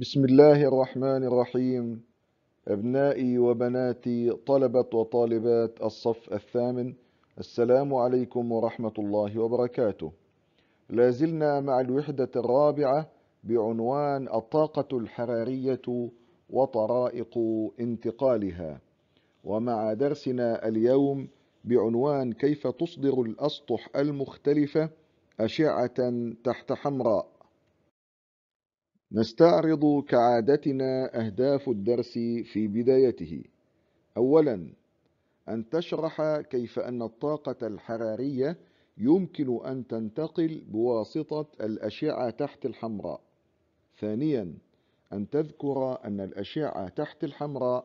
بسم الله الرحمن الرحيم أبنائي وبناتي طلبة وطالبات الصف الثامن السلام عليكم ورحمة الله وبركاته لازلنا مع الوحدة الرابعة بعنوان الطاقة الحرارية وطرائق انتقالها ومع درسنا اليوم بعنوان كيف تصدر الأسطح المختلفة أشعة تحت حمراء نستعرض كعادتنا أهداف الدرس في بدايته. أولاً: أن تشرح كيف أن الطاقة الحرارية يمكن أن تنتقل بواسطة الأشعة تحت الحمراء. ثانياً: أن تذكر أن الأشعة تحت الحمراء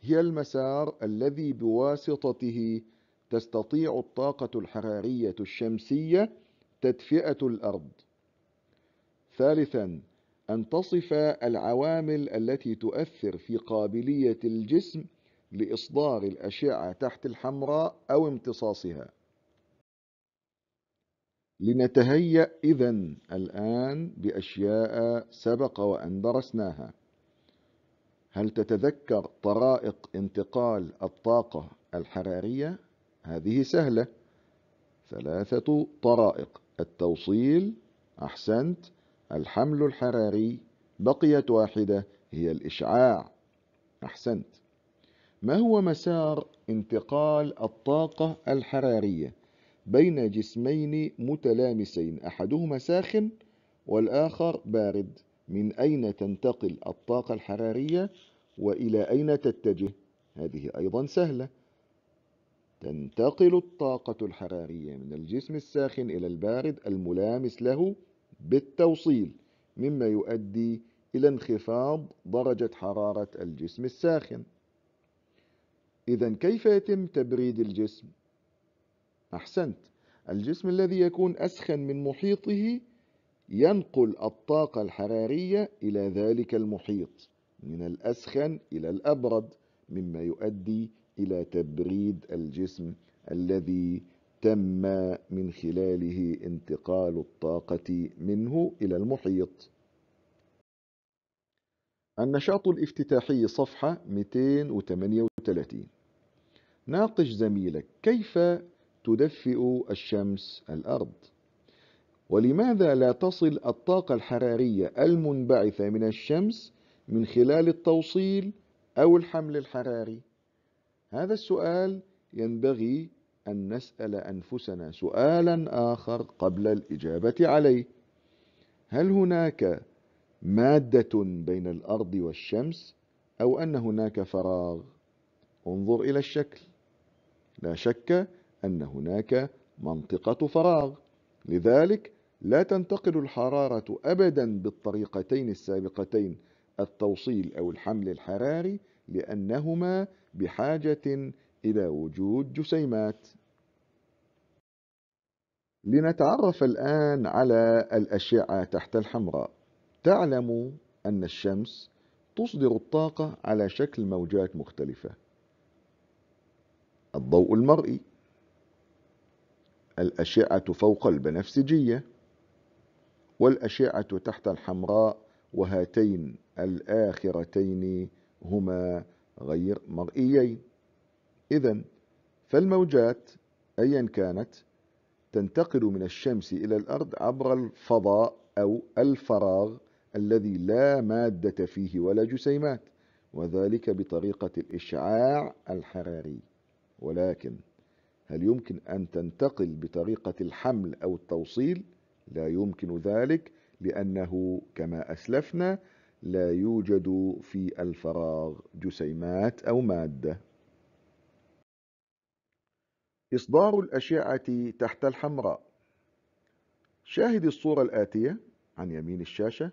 هي المسار الذي بواسطته تستطيع الطاقة الحرارية الشمسية تدفئة الأرض. ثالثاً: أن تصف العوامل التي تؤثر في قابلية الجسم لإصدار الأشعة تحت الحمراء أو امتصاصها لنتهيأ إذا الآن بأشياء سبق وأن درسناها هل تتذكر طرائق انتقال الطاقة الحرارية؟ هذه سهلة ثلاثة طرائق التوصيل أحسنت الحمل الحراري بقيت واحدة هي الإشعاع أحسنت ما هو مسار انتقال الطاقة الحرارية بين جسمين متلامسين أحدهما ساخن والآخر بارد من أين تنتقل الطاقة الحرارية وإلى أين تتجه هذه أيضا سهلة تنتقل الطاقة الحرارية من الجسم الساخن إلى البارد الملامس له بالتوصيل مما يؤدي إلى انخفاض درجة حرارة الجسم الساخن إذا كيف يتم تبريد الجسم؟ أحسنت الجسم الذي يكون أسخن من محيطه ينقل الطاقة الحرارية إلى ذلك المحيط من الأسخن إلى الأبرد مما يؤدي إلى تبريد الجسم الذي تم من خلاله انتقال الطاقة منه إلى المحيط النشاط الافتتاحي صفحة 238 ناقش زميلك كيف تدفئ الشمس الأرض ولماذا لا تصل الطاقة الحرارية المنبعثة من الشمس من خلال التوصيل أو الحمل الحراري هذا السؤال ينبغي أن نسأل أنفسنا سؤالا آخر قبل الإجابة عليه هل هناك مادة بين الأرض والشمس أو أن هناك فراغ انظر إلى الشكل لا شك أن هناك منطقة فراغ لذلك لا تنتقل الحرارة أبدا بالطريقتين السابقتين التوصيل أو الحمل الحراري لأنهما بحاجة إلى وجود جسيمات لنتعرف الآن على الأشعة تحت الحمراء تعلم أن الشمس تصدر الطاقة على شكل موجات مختلفة الضوء المرئي الأشعة فوق البنفسجية والأشعة تحت الحمراء وهاتين الآخرتين هما غير مرئيين إذا فالموجات أيا كانت تنتقل من الشمس إلى الأرض عبر الفضاء أو الفراغ الذي لا مادة فيه ولا جسيمات وذلك بطريقة الإشعاع الحراري ولكن هل يمكن أن تنتقل بطريقة الحمل أو التوصيل؟ لا يمكن ذلك لأنه كما أسلفنا لا يوجد في الفراغ جسيمات أو مادة إصدار الأشعة تحت الحمراء شاهد الصورة الآتية عن يمين الشاشة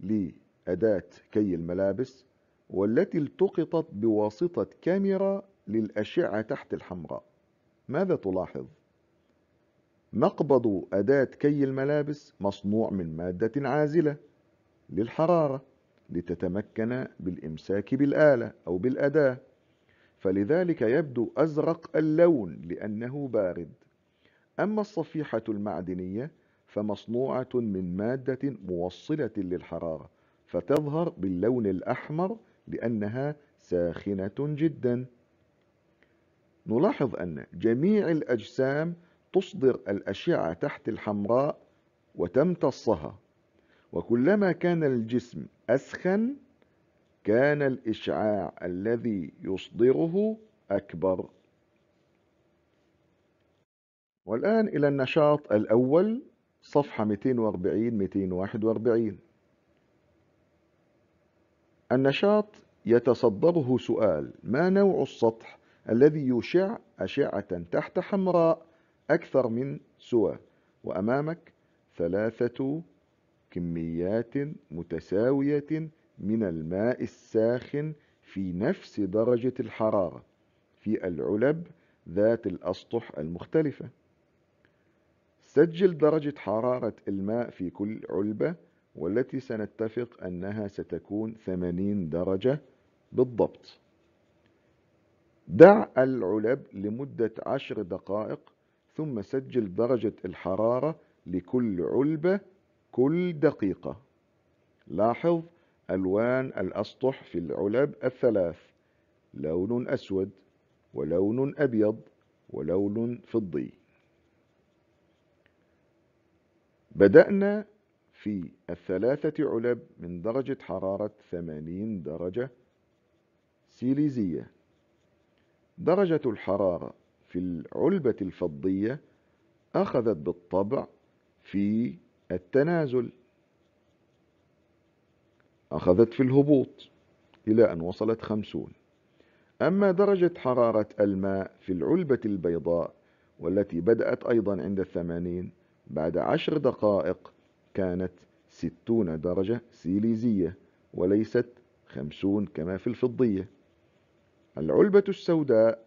لأداة كي الملابس والتي التقطت بواسطة كاميرا للأشعة تحت الحمراء ماذا تلاحظ؟ مقبض أداة كي الملابس مصنوع من مادة عازلة للحرارة لتتمكن بالإمساك بالآلة أو بالأداة فلذلك يبدو أزرق اللون لأنه بارد أما الصفيحة المعدنية فمصنوعة من مادة موصلة للحرارة فتظهر باللون الأحمر لأنها ساخنة جدا نلاحظ أن جميع الأجسام تصدر الأشعة تحت الحمراء وتمتصها وكلما كان الجسم أسخن كان الإشعاع الذي يصدره أكبر والآن إلى النشاط الأول صفحة 240-241 النشاط يتصدره سؤال ما نوع السطح الذي يشع أشعة تحت حمراء أكثر من سوى وأمامك ثلاثة كميات متساوية من الماء الساخن في نفس درجة الحرارة في العلب ذات الأسطح المختلفة سجل درجة حرارة الماء في كل علبة والتي سنتفق أنها ستكون 80 درجة بالضبط دع العلب لمدة عشر دقائق ثم سجل درجة الحرارة لكل علبة كل دقيقة لاحظ ألوان الأسطح في العلب الثلاث لون أسود ولون أبيض ولون فضي بدأنا في الثلاثة علب من درجة حرارة 80 درجة سيليزية درجة الحرارة في العلبة الفضية أخذت بالطبع في التنازل أخذت في الهبوط إلى أن وصلت خمسون أما درجة حرارة الماء في العلبة البيضاء والتي بدأت أيضا عند الثمانين بعد عشر دقائق كانت ستون درجة سيليزية وليست خمسون كما في الفضية العلبة السوداء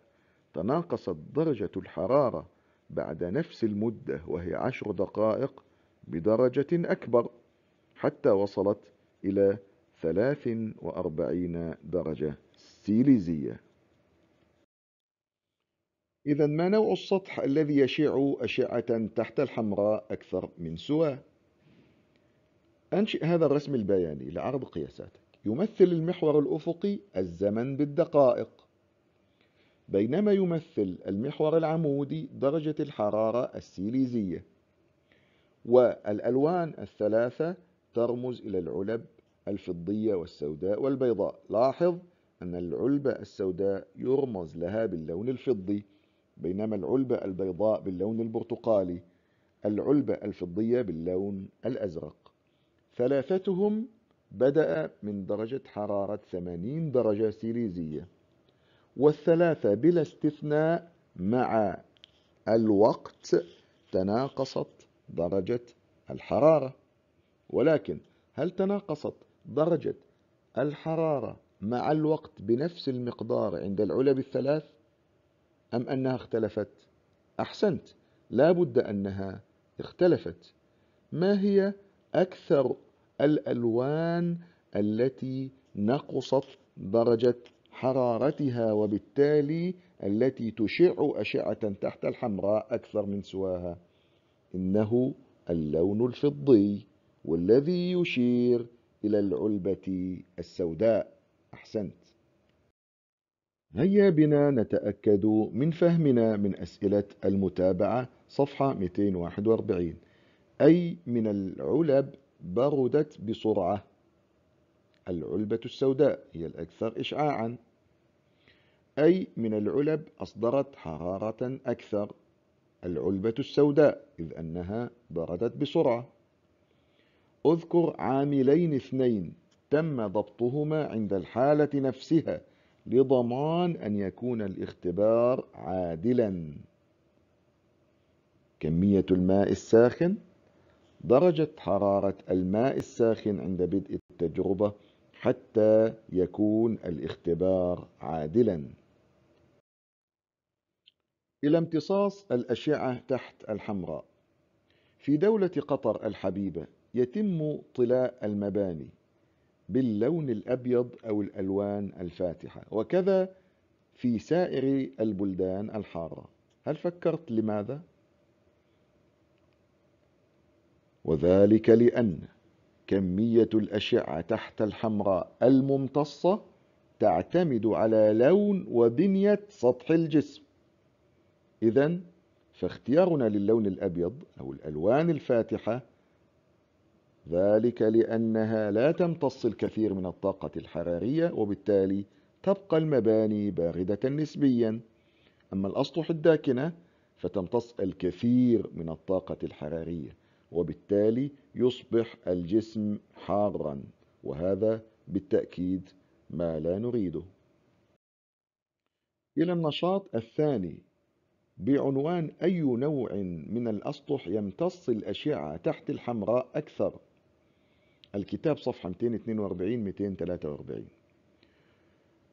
تناقصت درجة الحرارة بعد نفس المدة وهي عشر دقائق بدرجة أكبر حتى وصلت إلى ثلاث وأربعين درجة سيليزية إذا ما نوع السطح الذي يشع أشعة تحت الحمراء أكثر من سواه؟ أنشئ هذا الرسم البياني لعرض قياساتك يمثل المحور الأفقي الزمن بالدقائق بينما يمثل المحور العمودي درجة الحرارة السيليزية والألوان الثلاثة ترمز إلى العلب الفضية والسوداء والبيضاء لاحظ أن العلبة السوداء يرمز لها باللون الفضي بينما العلبة البيضاء باللون البرتقالي العلبة الفضية باللون الأزرق ثلاثتهم بدأ من درجة حرارة 80 درجة سيليزية والثلاثة بلا استثناء مع الوقت تناقصت درجة الحرارة ولكن هل تناقصت درجة الحرارة مع الوقت بنفس المقدار عند العلب الثلاث أم أنها اختلفت؟ أحسنت لا بد أنها اختلفت ما هي أكثر الألوان التي نقصت درجة حرارتها وبالتالي التي تشع أشعة تحت الحمراء أكثر من سواها إنه اللون الفضي والذي يشير إلى العلبة السوداء أحسنت هيا بنا نتأكد من فهمنا من أسئلة المتابعة صفحة 241 أي من العلب بردت بسرعة العلبة السوداء هي الأكثر إشعاعا أي من العلب أصدرت حرارة أكثر العلبة السوداء إذ أنها بردت بسرعة اذكر عاملين اثنين تم ضبطهما عند الحالة نفسها لضمان أن يكون الاختبار عادلا كمية الماء الساخن درجة حرارة الماء الساخن عند بدء التجربة حتى يكون الاختبار عادلا إلى امتصاص الأشعة تحت الحمراء في دولة قطر الحبيبة يتم طلاء المباني باللون الأبيض أو الألوان الفاتحة وكذا في سائر البلدان الحارة هل فكرت لماذا؟ وذلك لأن كمية الأشعة تحت الحمراء الممتصة تعتمد على لون وبنية سطح الجسم إذا فاختيارنا للون الأبيض أو الألوان الفاتحة ذلك لأنها لا تمتص الكثير من الطاقة الحرارية وبالتالي تبقى المباني باردة نسبيا أما الأسطح الداكنة فتمتص الكثير من الطاقة الحرارية وبالتالي يصبح الجسم حارا وهذا بالتأكيد ما لا نريده إلى النشاط الثاني بعنوان أي نوع من الأسطح يمتص الأشعة تحت الحمراء أكثر الكتاب صفحة 242 243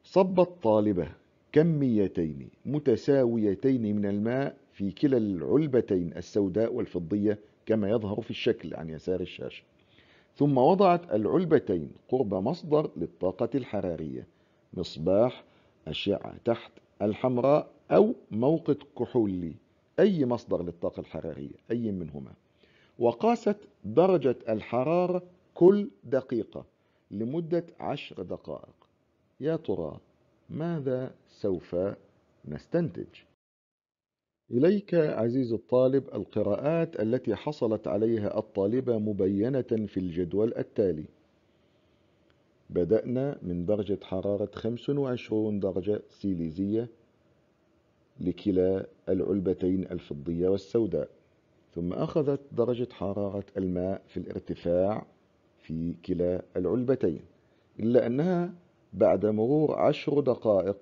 صب الطالبة كميتين متساويتين من الماء في كلا العلبتين السوداء والفضية كما يظهر في الشكل عن يسار الشاشة ثم وضعت العلبتين قرب مصدر للطاقة الحرارية مصباح أشعة تحت الحمراء أو موقد كحولي أي مصدر للطاقة الحرارية أي منهما وقاست درجة الحرارة كل دقيقة لمدة عشر دقائق يا ترى ماذا سوف نستنتج؟ إليك عزيز الطالب القراءات التي حصلت عليها الطالبة مبينة في الجدول التالي بدأنا من درجة حرارة 25 درجة سيليزية لكلا العلبتين الفضية والسوداء ثم أخذت درجة حرارة الماء في الارتفاع في كلا العلبتين إلا أنها بعد مرور عشر دقائق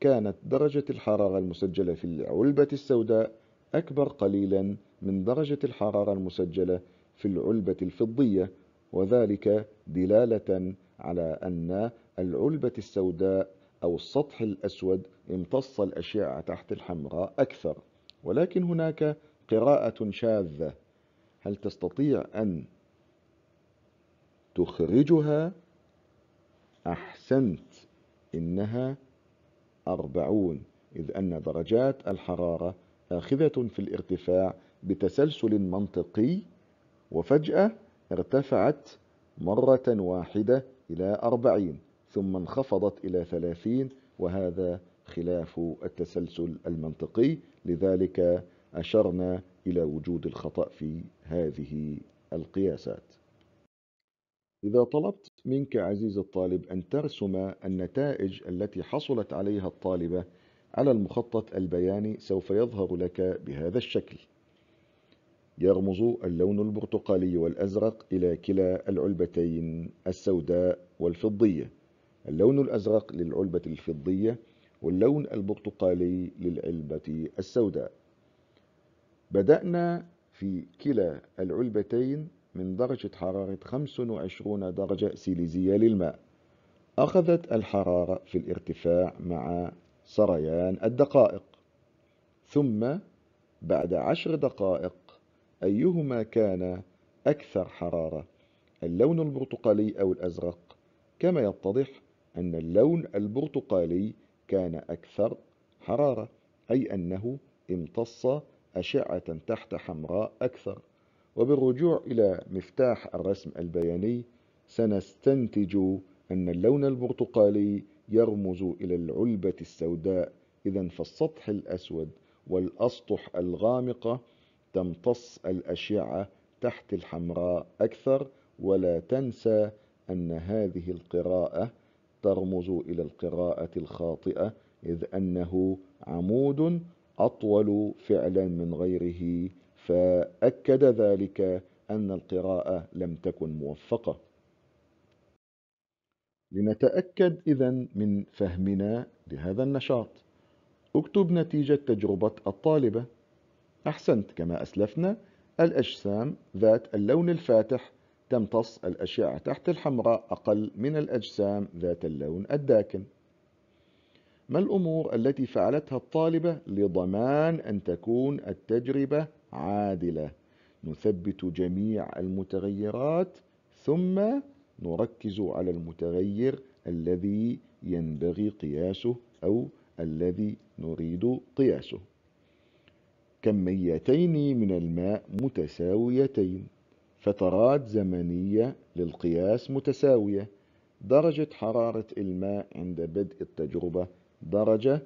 كانت درجة الحرارة المسجلة في العلبة السوداء أكبر قليلا من درجة الحرارة المسجلة في العلبة الفضية وذلك دلالة على أن العلبة السوداء أو السطح الأسود امتص الأشعة تحت الحمراء أكثر ولكن هناك قراءة شاذة هل تستطيع أن تخرجها أحسنت إنها أربعون إذ أن درجات الحرارة آخذة في الارتفاع بتسلسل منطقي وفجأة ارتفعت مرة واحدة إلى أربعين ثم انخفضت إلى ثلاثين وهذا خلاف التسلسل المنطقي لذلك أشرنا إلى وجود الخطأ في هذه القياسات إذا طلبت منك عزيز الطالب أن ترسم النتائج التي حصلت عليها الطالبة على المخطط البياني سوف يظهر لك بهذا الشكل يرمز اللون البرتقالي والأزرق إلى كلا العلبتين السوداء والفضية اللون الأزرق للعلبة الفضية واللون البرتقالي للعلبة السوداء بدأنا في كلا العلبتين من درجة حرارة 25 درجة سيليزية للماء أخذت الحرارة في الارتفاع مع سريان الدقائق ثم بعد عشر دقائق أيهما كان أكثر حرارة اللون البرتقالي أو الأزرق كما يتضح أن اللون البرتقالي كان أكثر حرارة أي أنه امتص أشعة تحت حمراء أكثر وبالرجوع إلى مفتاح الرسم البياني سنستنتج أن اللون البرتقالي يرمز إلى العلبة السوداء إذا فالسطح الأسود والأسطح الغامقة تمتص الأشعة تحت الحمراء أكثر ولا تنسى أن هذه القراءة ترمز إلى القراءة الخاطئة إذ أنه عمود أطول فعلا من غيره فأكد ذلك أن القراءة لم تكن موفقة لنتأكد إذا من فهمنا لهذا النشاط اكتب نتيجة تجربة الطالبة أحسنت كما أسلفنا الأجسام ذات اللون الفاتح تمتص الأشعة تحت الحمراء أقل من الأجسام ذات اللون الداكن ما الأمور التي فعلتها الطالبة لضمان أن تكون التجربة عادلة نثبت جميع المتغيرات ثم نركز على المتغير الذي ينبغي قياسه أو الذي نريد قياسه كميتين من الماء متساويتين فترات زمنية للقياس متساوية درجة حرارة الماء عند بدء التجربة درجة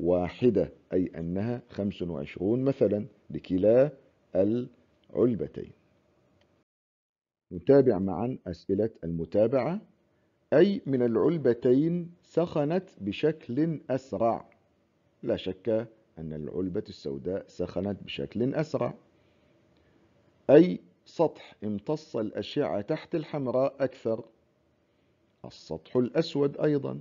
واحدة أي أنها 25 مثلاً لكلا العلبتين نتابع معا أسئلة المتابعة أي من العلبتين سخنت بشكل أسرع لا شك أن العلبة السوداء سخنت بشكل أسرع أي سطح امتص الأشعة تحت الحمراء أكثر السطح الأسود أيضا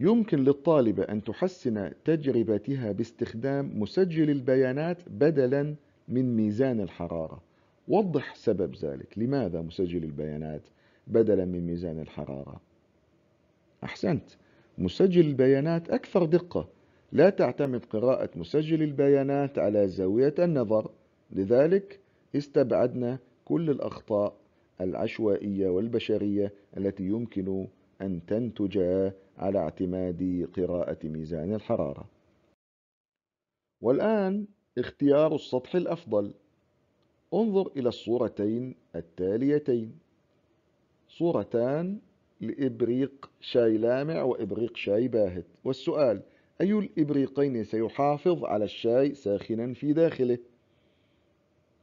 يمكن للطالبة أن تحسن تجربتها باستخدام مسجل البيانات بدلا من ميزان الحرارة وضح سبب ذلك لماذا مسجل البيانات بدلا من ميزان الحرارة أحسنت مسجل البيانات أكثر دقة لا تعتمد قراءة مسجل البيانات على زاوية النظر لذلك استبعدنا كل الأخطاء العشوائية والبشرية التي يمكن أن تنتج على اعتماد قراءة ميزان الحرارة والآن اختيار السطح الأفضل انظر إلى الصورتين التاليتين صورتان لإبريق شاي لامع وإبريق شاي باهت والسؤال أي الإبريقين سيحافظ على الشاي ساخنا في داخله؟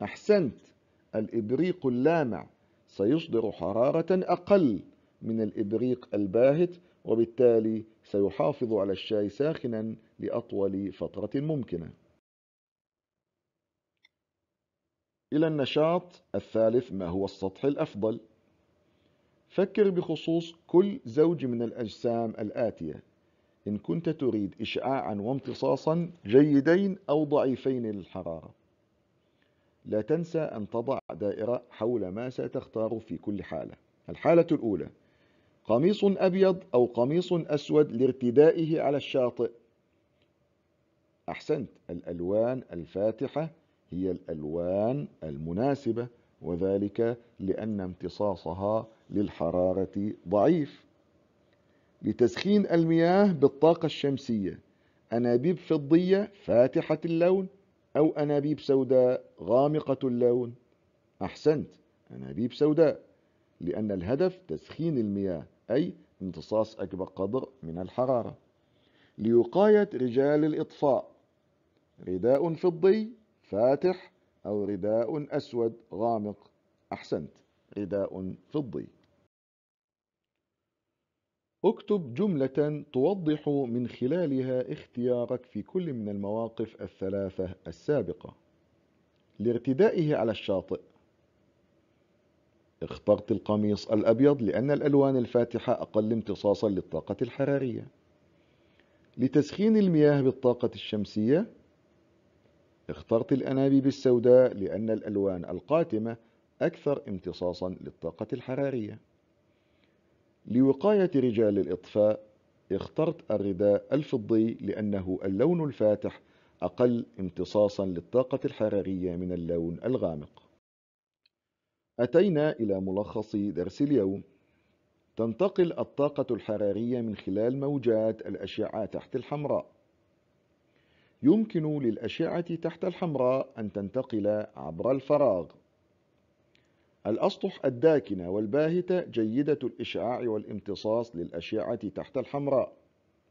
أحسنت الإبريق اللامع سيصدر حرارة أقل من الإبريق الباهت وبالتالي سيحافظ على الشاي ساخنا لأطول فترة ممكنة إلى النشاط الثالث ما هو السطح الأفضل؟ فكر بخصوص كل زوج من الأجسام الآتية إن كنت تريد إشعاعا وامتصاصا جيدين أو ضعيفين للحرارة لا تنسى أن تضع دائرة حول ما ستختار في كل حالة الحالة الأولى قميص أبيض أو قميص أسود لارتدائه على الشاطئ أحسنت الألوان الفاتحة هي الألوان المناسبة وذلك لأن امتصاصها للحرارة ضعيف لتسخين المياه بالطاقة الشمسية أنابيب فضية فاتحة اللون أو أنابيب سوداء غامقة اللون أحسنت أنابيب سوداء لأن الهدف تسخين المياه أي امتصاص أكبر قدر من الحرارة لوقاية رجال الإطفاء رداء فضي فاتح أو رداء أسود غامق أحسنت رداء فضي اكتب جملة توضح من خلالها اختيارك في كل من المواقف الثلاثة السابقة لارتدائه على الشاطئ اخترت القميص الأبيض لأن الألوان الفاتحة أقل امتصاصا للطاقة الحرارية لتسخين المياه بالطاقة الشمسية اخترت الأنابيب السوداء لأن الألوان القاتمة أكثر امتصاصا للطاقة الحرارية لوقاية رجال الإطفاء اخترت الرداء الفضي لأنه اللون الفاتح أقل امتصاصا للطاقة الحرارية من اللون الغامق أتينا إلى ملخص درس اليوم تنتقل الطاقة الحرارية من خلال موجات الأشعة تحت الحمراء يمكن للأشعة تحت الحمراء أن تنتقل عبر الفراغ الأسطح الداكنة والباهتة جيدة الإشعاع والامتصاص للأشعة تحت الحمراء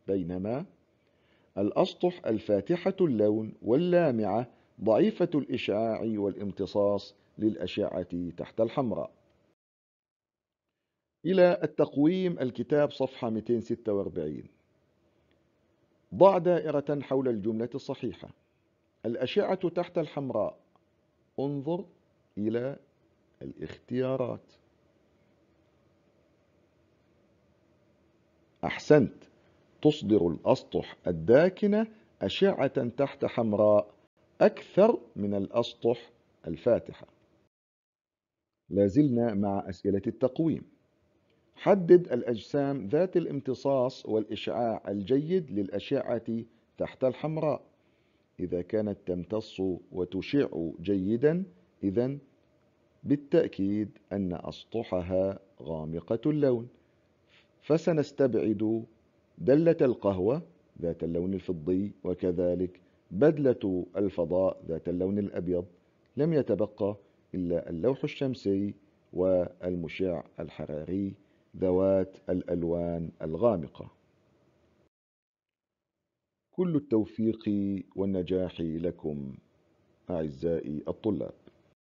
بينما الأسطح الفاتحة اللون واللامعة ضعيفة الإشعاع والامتصاص للأشعة تحت الحمراء إلى التقويم الكتاب صفحة 246 ضع دائرة حول الجملة الصحيحة الأشعة تحت الحمراء انظر إلى الاختيارات أحسنت تصدر الأسطح الداكنة أشعة تحت حمراء أكثر من الأسطح الفاتحة لازلنا مع أسئلة التقويم حدد الأجسام ذات الامتصاص والإشعاع الجيد للأشعة تحت الحمراء إذا كانت تمتص وتشع جيدا إذا بالتأكيد أن أسطحها غامقة اللون فسنستبعد دلة القهوة ذات اللون الفضي وكذلك بدلة الفضاء ذات اللون الأبيض لم يتبقى إلا اللوح الشمسي والمشع الحراري ذوات الألوان الغامقة كل التوفيق والنجاح لكم أعزائي الطلاب